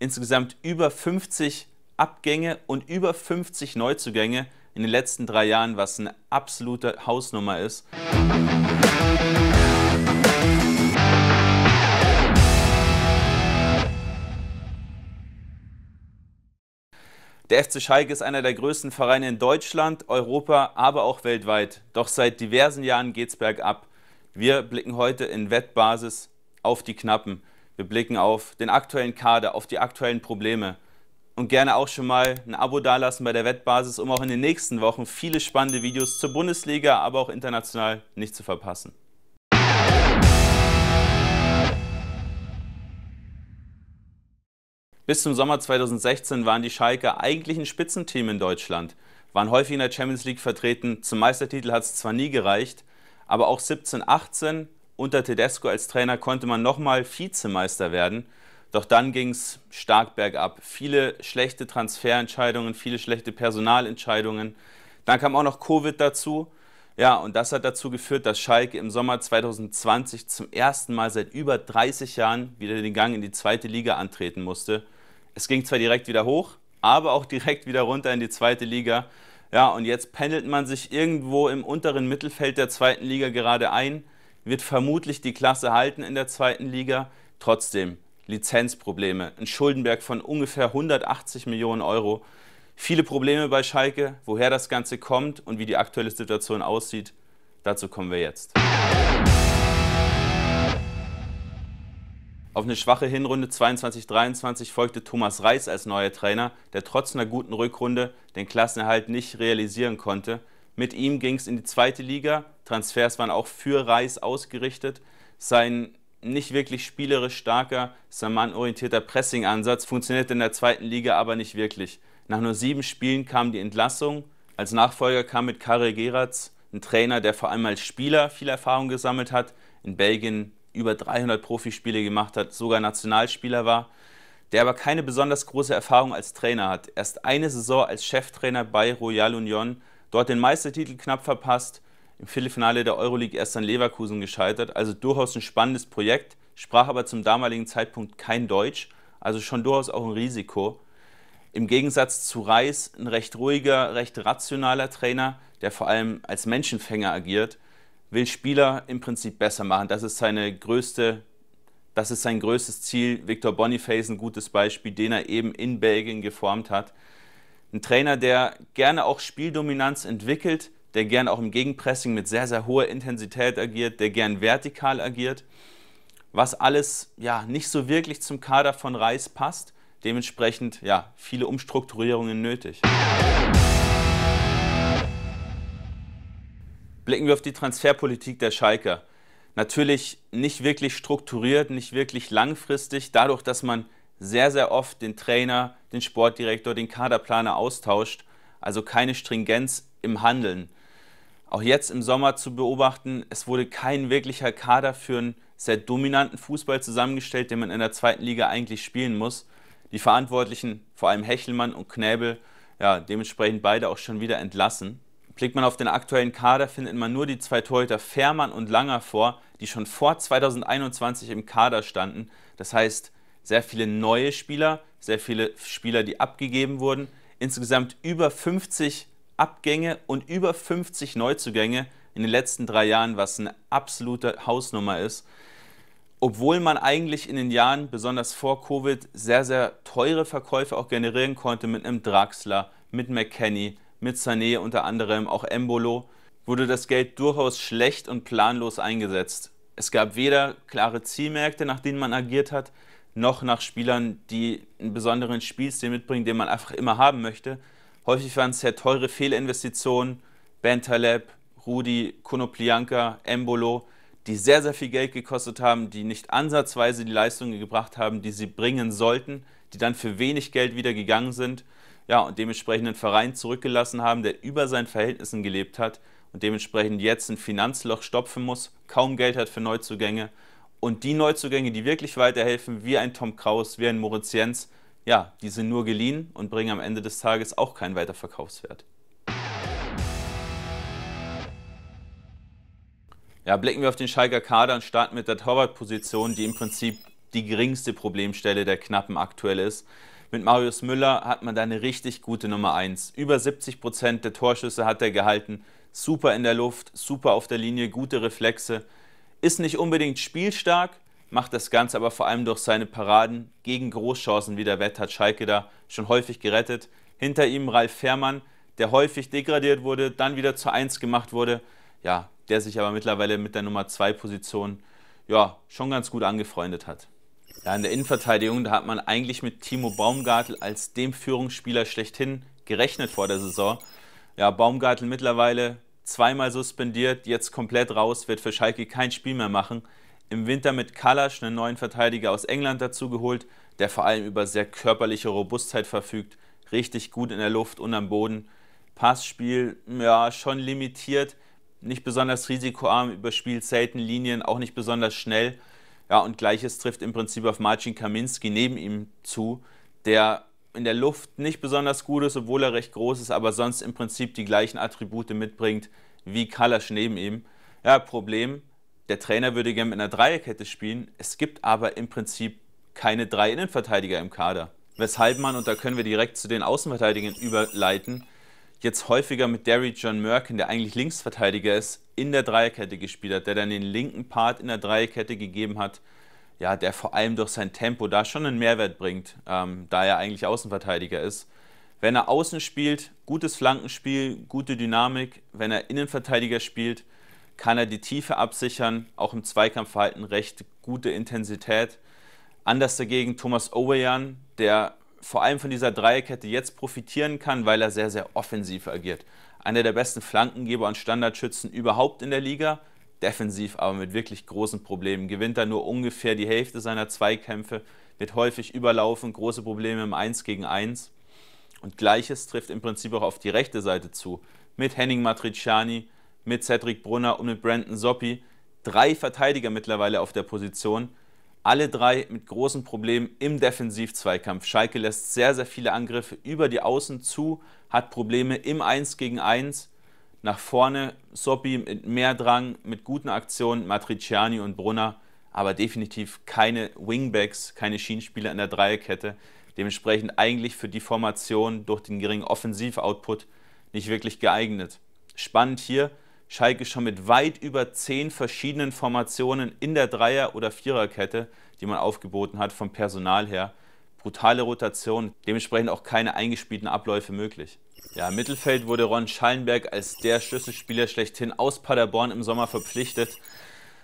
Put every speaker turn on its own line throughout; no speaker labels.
insgesamt über 50 Abgänge und über 50 Neuzugänge in den letzten drei Jahren, was eine absolute Hausnummer ist. Der FC Schalke ist einer der größten Vereine in Deutschland, Europa, aber auch weltweit. Doch seit diversen Jahren geht es bergab. Wir blicken heute in Wettbasis auf die Knappen. Wir blicken auf den aktuellen Kader, auf die aktuellen Probleme und gerne auch schon mal ein Abo dalassen bei der Wettbasis, um auch in den nächsten Wochen viele spannende Videos zur Bundesliga, aber auch international nicht zu verpassen. Bis zum Sommer 2016 waren die Schalker eigentlich ein Spitzenteam in Deutschland, waren häufig in der Champions League vertreten. Zum Meistertitel hat es zwar nie gereicht, aber auch 17, 18 unter Tedesco als Trainer konnte man nochmal Vizemeister werden. Doch dann ging es stark bergab. Viele schlechte Transferentscheidungen, viele schlechte Personalentscheidungen. Dann kam auch noch Covid dazu. Ja, und das hat dazu geführt, dass Schalke im Sommer 2020 zum ersten Mal seit über 30 Jahren wieder den Gang in die zweite Liga antreten musste. Es ging zwar direkt wieder hoch, aber auch direkt wieder runter in die zweite Liga. Ja, und jetzt pendelt man sich irgendwo im unteren Mittelfeld der zweiten Liga gerade ein wird vermutlich die Klasse halten in der zweiten Liga. Trotzdem Lizenzprobleme, ein Schuldenberg von ungefähr 180 Millionen Euro, viele Probleme bei Schalke, woher das Ganze kommt und wie die aktuelle Situation aussieht, dazu kommen wir jetzt. Auf eine schwache Hinrunde 22-23 folgte Thomas Reis als neuer Trainer, der trotz einer guten Rückrunde den Klassenerhalt nicht realisieren konnte. Mit ihm ging es in die zweite Liga, Transfers waren auch für Reis ausgerichtet. Sein nicht wirklich spielerisch starker, Saman-orientierter Pressing-Ansatz funktionierte in der zweiten Liga aber nicht wirklich. Nach nur sieben Spielen kam die Entlassung. Als Nachfolger kam mit Karel Geratz ein Trainer, der vor allem als Spieler viel Erfahrung gesammelt hat, in Belgien über 300 Profispiele gemacht hat, sogar Nationalspieler war, der aber keine besonders große Erfahrung als Trainer hat. Erst eine Saison als Cheftrainer bei Royal Union, dort den Meistertitel knapp verpasst, im Viertelfinale der Euroleague erst an Leverkusen gescheitert. Also durchaus ein spannendes Projekt, sprach aber zum damaligen Zeitpunkt kein Deutsch, also schon durchaus auch ein Risiko. Im Gegensatz zu Reis, ein recht ruhiger, recht rationaler Trainer, der vor allem als Menschenfänger agiert, will Spieler im Prinzip besser machen. Das ist seine größte, das ist sein größtes Ziel. Victor Boniface ein gutes Beispiel, den er eben in Belgien geformt hat. Ein Trainer, der gerne auch Spieldominanz entwickelt, der gern auch im Gegenpressing mit sehr, sehr hoher Intensität agiert, der gern vertikal agiert, was alles ja nicht so wirklich zum Kader von Reis passt. Dementsprechend ja viele Umstrukturierungen nötig. Blicken wir auf die Transferpolitik der Schalker. Natürlich nicht wirklich strukturiert, nicht wirklich langfristig, dadurch, dass man sehr, sehr oft den Trainer, den Sportdirektor, den Kaderplaner austauscht, also keine Stringenz im Handeln auch jetzt im Sommer zu beobachten, es wurde kein wirklicher Kader für einen sehr dominanten Fußball zusammengestellt, den man in der zweiten Liga eigentlich spielen muss. Die Verantwortlichen, vor allem Hechelmann und Knäbel, ja, dementsprechend beide auch schon wieder entlassen. Blickt man auf den aktuellen Kader, findet man nur die zwei Torhüter Fährmann und Langer vor, die schon vor 2021 im Kader standen. Das heißt, sehr viele neue Spieler, sehr viele Spieler, die abgegeben wurden. Insgesamt über 50 Abgänge und über 50 Neuzugänge in den letzten drei Jahren, was eine absolute Hausnummer ist. Obwohl man eigentlich in den Jahren, besonders vor Covid, sehr, sehr teure Verkäufe auch generieren konnte mit einem Draxler, mit McKenny, mit Sané unter anderem, auch Embolo, wurde das Geld durchaus schlecht und planlos eingesetzt. Es gab weder klare Zielmärkte, nach denen man agiert hat, noch nach Spielern, die einen besonderen Spielstil mitbringen, den man einfach immer haben möchte, Häufig waren es sehr teure Fehlinvestitionen, Bentaleb, Rudi, Konoplianka, Embolo, die sehr, sehr viel Geld gekostet haben, die nicht ansatzweise die Leistungen gebracht haben, die sie bringen sollten, die dann für wenig Geld wieder gegangen sind ja, und dementsprechend einen Verein zurückgelassen haben, der über seinen Verhältnissen gelebt hat und dementsprechend jetzt ein Finanzloch stopfen muss, kaum Geld hat für Neuzugänge. Und die Neuzugänge, die wirklich weiterhelfen, wie ein Tom Kraus, wie ein Moritz Jens, ja, die sind nur geliehen und bringen am Ende des Tages auch keinen Weiterverkaufswert. Ja, blicken wir auf den Schalker Kader und starten mit der Torwartposition, die im Prinzip die geringste Problemstelle der Knappen aktuell ist. Mit Marius Müller hat man da eine richtig gute Nummer 1. Über 70% Prozent der Torschüsse hat er gehalten. Super in der Luft, super auf der Linie, gute Reflexe. Ist nicht unbedingt spielstark, macht das Ganze aber vor allem durch seine Paraden gegen Großchancen wie der Wett hat Schalke da schon häufig gerettet. Hinter ihm Ralf Fährmann, der häufig degradiert wurde, dann wieder zu 1 gemacht wurde. Ja, der sich aber mittlerweile mit der Nummer 2 Position ja, schon ganz gut angefreundet hat. Ja, in der Innenverteidigung, da hat man eigentlich mit Timo Baumgartel als dem Führungsspieler schlechthin gerechnet vor der Saison. Ja, Baumgartel mittlerweile zweimal suspendiert, jetzt komplett raus, wird für Schalke kein Spiel mehr machen im Winter mit Kalasch einen neuen Verteidiger aus England dazu geholt, der vor allem über sehr körperliche Robustheit verfügt, richtig gut in der Luft und am Boden. Passspiel, ja, schon limitiert, nicht besonders risikoarm, überspielt selten Linien, auch nicht besonders schnell. Ja, und gleiches trifft im Prinzip auf Marcin Kaminski neben ihm zu, der in der Luft nicht besonders gut ist, obwohl er recht groß ist, aber sonst im Prinzip die gleichen Attribute mitbringt wie Kalasch neben ihm. Ja, Problem, der Trainer würde gerne mit einer Dreierkette spielen. Es gibt aber im Prinzip keine drei Innenverteidiger im Kader. Weshalb man, und da können wir direkt zu den Außenverteidigern überleiten, jetzt häufiger mit Derry John Merkin, der eigentlich Linksverteidiger ist, in der Dreierkette gespielt hat, der dann den linken Part in der Dreierkette gegeben hat, ja, der vor allem durch sein Tempo da schon einen Mehrwert bringt, ähm, da er eigentlich Außenverteidiger ist. Wenn er außen spielt, gutes Flankenspiel, gute Dynamik. Wenn er Innenverteidiger spielt, kann er die Tiefe absichern, auch im Zweikampfverhalten recht gute Intensität. Anders dagegen Thomas Owejan, der vor allem von dieser Dreierkette jetzt profitieren kann, weil er sehr, sehr offensiv agiert. Einer der besten Flankengeber und Standardschützen überhaupt in der Liga, defensiv aber mit wirklich großen Problemen. Gewinnt er nur ungefähr die Hälfte seiner Zweikämpfe, wird häufig überlaufen, große Probleme im 1 gegen 1. Und gleiches trifft im Prinzip auch auf die rechte Seite zu. Mit Henning Matriciani, mit Cedric Brunner und mit Brandon Soppi. Drei Verteidiger mittlerweile auf der Position. Alle drei mit großen Problemen im Defensivzweikampf. Schalke lässt sehr, sehr viele Angriffe über die Außen zu, hat Probleme im 1 gegen 1. Nach vorne Soppi mit mehr Drang, mit guten Aktionen, Matriciani und Brunner, aber definitiv keine Wingbacks, keine Schienenspieler in der Dreierkette. Dementsprechend eigentlich für die Formation durch den geringen Offensivoutput nicht wirklich geeignet. Spannend hier, Schalke schon mit weit über zehn verschiedenen Formationen in der Dreier- oder Viererkette, die man aufgeboten hat, vom Personal her. Brutale Rotation, dementsprechend auch keine eingespielten Abläufe möglich. Ja, im Mittelfeld wurde Ron Schallenberg als der Schlüsselspieler schlechthin aus Paderborn im Sommer verpflichtet.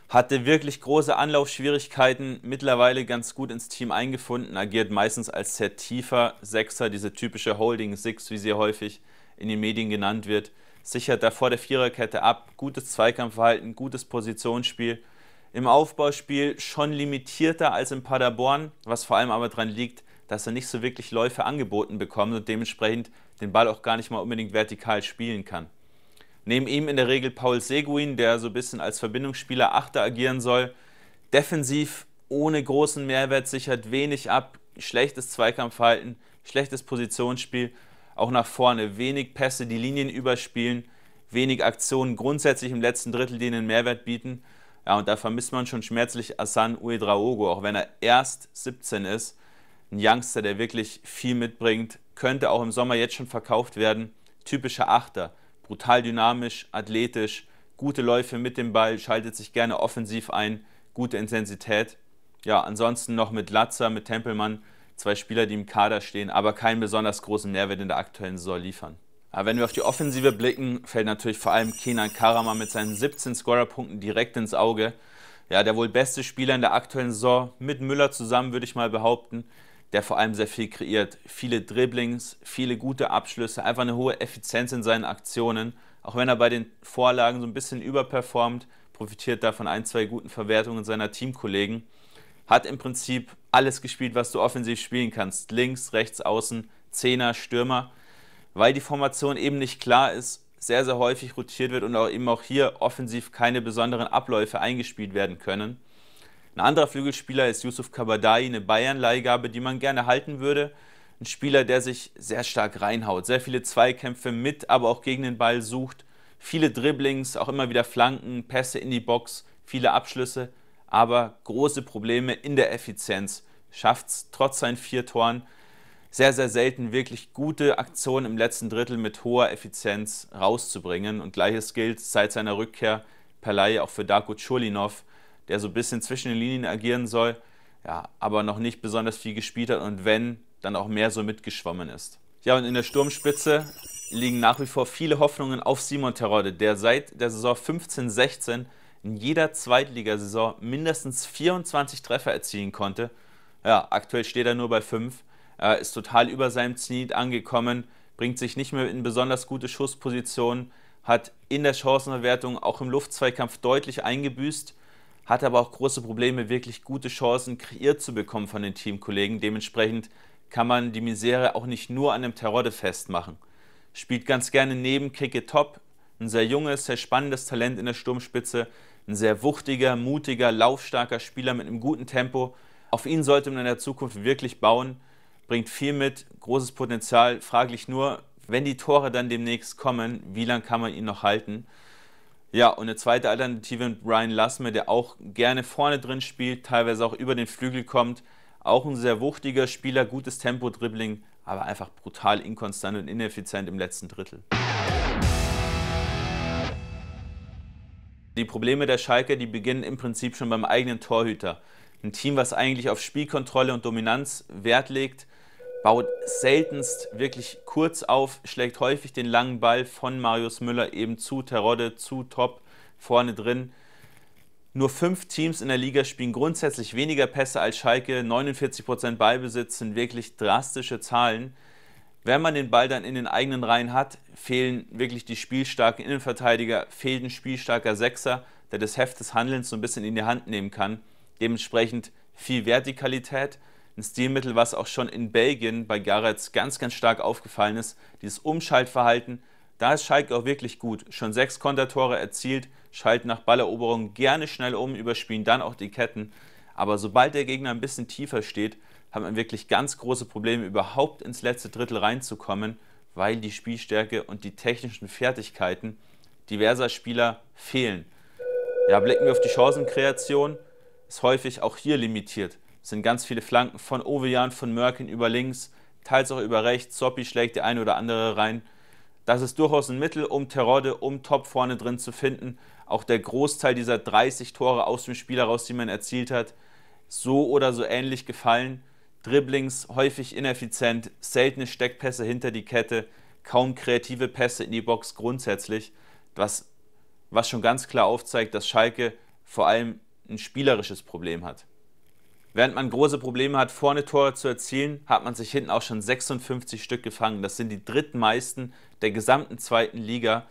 Hatte wirklich große Anlaufschwierigkeiten, mittlerweile ganz gut ins Team eingefunden, agiert meistens als sehr tiefer Sechser, diese typische Holding Six, wie sie häufig in den Medien genannt wird sichert vor der Viererkette ab, gutes Zweikampfverhalten, gutes Positionsspiel. Im Aufbauspiel schon limitierter als in Paderborn, was vor allem aber daran liegt, dass er nicht so wirklich Läufe angeboten bekommt und dementsprechend den Ball auch gar nicht mal unbedingt vertikal spielen kann. Neben ihm in der Regel Paul Seguin, der so ein bisschen als Verbindungsspieler Achter agieren soll. Defensiv ohne großen Mehrwert sichert wenig ab, schlechtes Zweikampfverhalten, schlechtes Positionsspiel auch nach vorne. Wenig Pässe, die Linien überspielen, wenig Aktionen grundsätzlich im letzten Drittel, die einen Mehrwert bieten. Ja, und da vermisst man schon schmerzlich Asan Uedraogo, auch wenn er erst 17 ist. Ein Youngster, der wirklich viel mitbringt, könnte auch im Sommer jetzt schon verkauft werden. Typischer Achter, brutal dynamisch, athletisch, gute Läufe mit dem Ball, schaltet sich gerne offensiv ein, gute Intensität. Ja, ansonsten noch mit Latzer, mit Tempelmann zwei Spieler, die im Kader stehen, aber keinen besonders großen Mehrwert in der aktuellen Saison liefern. Aber wenn wir auf die Offensive blicken, fällt natürlich vor allem Kenan Karaman mit seinen 17 Scorerpunkten direkt ins Auge. Ja, der wohl beste Spieler in der aktuellen Saison, mit Müller zusammen, würde ich mal behaupten, der vor allem sehr viel kreiert. Viele Dribblings, viele gute Abschlüsse, einfach eine hohe Effizienz in seinen Aktionen. Auch wenn er bei den Vorlagen so ein bisschen überperformt, profitiert da von ein, zwei guten Verwertungen seiner Teamkollegen hat im Prinzip alles gespielt, was du offensiv spielen kannst. Links, rechts, außen, Zehner, Stürmer. Weil die Formation eben nicht klar ist, sehr, sehr häufig rotiert wird und auch eben auch hier offensiv keine besonderen Abläufe eingespielt werden können. Ein anderer Flügelspieler ist Yusuf Kabadai, eine Bayern-Leihgabe, die man gerne halten würde. Ein Spieler, der sich sehr stark reinhaut, sehr viele Zweikämpfe mit, aber auch gegen den Ball sucht, viele Dribblings, auch immer wieder Flanken, Pässe in die Box, viele Abschlüsse aber große Probleme in der Effizienz. Schafft es trotz seinen vier Toren sehr, sehr selten wirklich gute Aktionen im letzten Drittel mit hoher Effizienz rauszubringen. Und gleiches gilt seit seiner Rückkehr per Laie auch für Darko Chulinov, der so ein bisschen zwischen den Linien agieren soll, ja, aber noch nicht besonders viel gespielt hat und wenn, dann auch mehr so mitgeschwommen ist. Ja, und in der Sturmspitze liegen nach wie vor viele Hoffnungen auf Simon Terodde, der seit der Saison 15-16 in jeder Zweitligasaison mindestens 24 Treffer erzielen konnte. Ja, aktuell steht er nur bei 5, Er ist total über seinem Zenit angekommen, bringt sich nicht mehr in besonders gute Schusspositionen, hat in der Chancenverwertung auch im Luftzweikampf deutlich eingebüßt, hat aber auch große Probleme, wirklich gute Chancen kreiert zu bekommen von den Teamkollegen. Dementsprechend kann man die Misere auch nicht nur an dem Terodde festmachen. Spielt ganz gerne neben Kicke Top, ein sehr junges, sehr spannendes Talent in der Sturmspitze, ein sehr wuchtiger, mutiger, laufstarker Spieler mit einem guten Tempo. Auf ihn sollte man in der Zukunft wirklich bauen, bringt viel mit, großes Potenzial. Fraglich nur, wenn die Tore dann demnächst kommen, wie lange kann man ihn noch halten? Ja, und eine zweite Alternative mit Brian Lassme, der auch gerne vorne drin spielt, teilweise auch über den Flügel kommt. Auch ein sehr wuchtiger Spieler, gutes Tempo-Dribbling, aber einfach brutal inkonstant und ineffizient im letzten Drittel. Die Probleme der Schalke, die beginnen im Prinzip schon beim eigenen Torhüter. Ein Team, was eigentlich auf Spielkontrolle und Dominanz Wert legt, baut seltenst wirklich kurz auf, schlägt häufig den langen Ball von Marius Müller eben zu Terodde, zu Top, vorne drin. Nur fünf Teams in der Liga spielen grundsätzlich weniger Pässe als Schalke, 49% Ballbesitz sind wirklich drastische Zahlen. Wenn man den Ball dann in den eigenen Reihen hat, fehlen wirklich die spielstarken Innenverteidiger, fehlt ein spielstarker Sechser, der das Heft des Handelns so ein bisschen in die Hand nehmen kann. Dementsprechend viel Vertikalität, ein Stilmittel, was auch schon in Belgien bei Gareth ganz, ganz stark aufgefallen ist, dieses Umschaltverhalten. Da ist Schalke auch wirklich gut. Schon sechs Kontertore erzielt, schalten nach Balleroberung gerne schnell um, überspielen dann auch die Ketten. Aber sobald der Gegner ein bisschen tiefer steht, hat man wirklich ganz große Probleme, überhaupt ins letzte Drittel reinzukommen, weil die Spielstärke und die technischen Fertigkeiten diverser Spieler fehlen. Ja, blicken wir auf die Chancenkreation, ist häufig auch hier limitiert. Es sind ganz viele Flanken von Ovejan, von Mörkin über links, teils auch über rechts. Zoppi schlägt der eine oder andere rein. Das ist durchaus ein Mittel, um Terodde, um Top vorne drin zu finden. Auch der Großteil dieser 30 Tore aus dem Spiel heraus, die man erzielt hat, so oder so ähnlich gefallen. Dribblings, häufig ineffizient, seltene Steckpässe hinter die Kette, kaum kreative Pässe in die Box grundsätzlich, was, was schon ganz klar aufzeigt, dass Schalke vor allem ein spielerisches Problem hat. Während man große Probleme hat, vorne Tore zu erzielen, hat man sich hinten auch schon 56 Stück gefangen. Das sind die drittmeisten der gesamten zweiten Liga.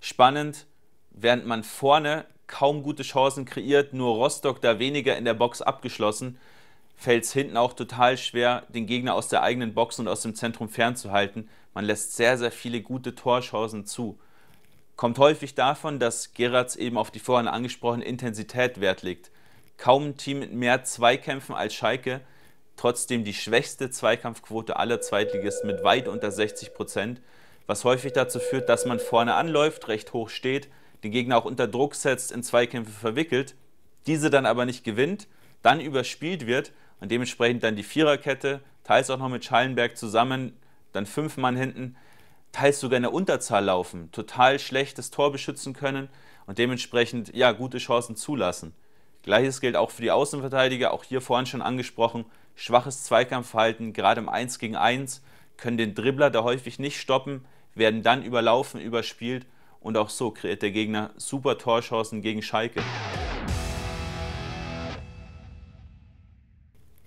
Spannend, während man vorne kaum gute Chancen kreiert, nur Rostock da weniger in der Box abgeschlossen, fällt es hinten auch total schwer, den Gegner aus der eigenen Box und aus dem Zentrum fernzuhalten. Man lässt sehr, sehr viele gute Torchancen zu. Kommt häufig davon, dass Geratz eben auf die vorhin angesprochene Intensität Wert legt. Kaum ein Team mit mehr Zweikämpfen als Schalke, trotzdem die schwächste Zweikampfquote aller Zweitligisten mit weit unter 60 Prozent, was häufig dazu führt, dass man vorne anläuft, recht hoch steht, den Gegner auch unter Druck setzt, in Zweikämpfe verwickelt, diese dann aber nicht gewinnt, dann überspielt wird und dementsprechend dann die Viererkette, teils auch noch mit Schallenberg zusammen, dann fünf Mann hinten, teils sogar in der Unterzahl laufen, total schlechtes Tor beschützen können und dementsprechend ja gute Chancen zulassen. Gleiches gilt auch für die Außenverteidiger, auch hier vorhin schon angesprochen, schwaches Zweikampfverhalten, gerade im 1 gegen 1, können den Dribbler da häufig nicht stoppen, werden dann überlaufen, überspielt und auch so kreiert der Gegner super Torchancen gegen Schalke.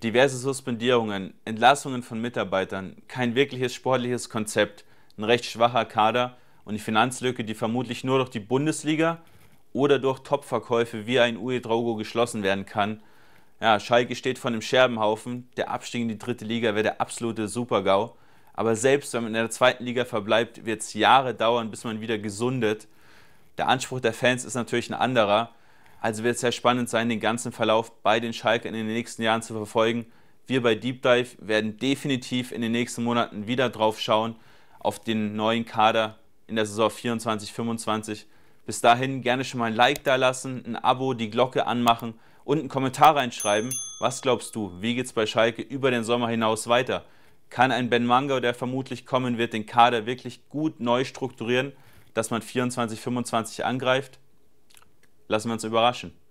diverse Suspendierungen, Entlassungen von Mitarbeitern, kein wirkliches sportliches Konzept, ein recht schwacher Kader und die Finanzlücke, die vermutlich nur durch die Bundesliga oder durch Topverkäufe wie ein UE Drogo geschlossen werden kann. Ja, Schalke steht von dem Scherbenhaufen. Der Abstieg in die dritte Liga wäre der absolute Supergau. Aber selbst wenn man in der zweiten Liga verbleibt, wird es Jahre dauern, bis man wieder gesundet. Der Anspruch der Fans ist natürlich ein anderer. Also wird es sehr spannend sein, den ganzen Verlauf bei den Schalkern in den nächsten Jahren zu verfolgen. Wir bei Deep Dive werden definitiv in den nächsten Monaten wieder drauf schauen, auf den neuen Kader in der Saison 24-25. Bis dahin gerne schon mal ein Like da lassen, ein Abo, die Glocke anmachen und einen Kommentar reinschreiben. Was glaubst du, wie geht es bei Schalke über den Sommer hinaus weiter? Kann ein Ben Manga, der vermutlich kommen wird, den Kader wirklich gut neu strukturieren, dass man 24-25 angreift? Lassen wir uns überraschen.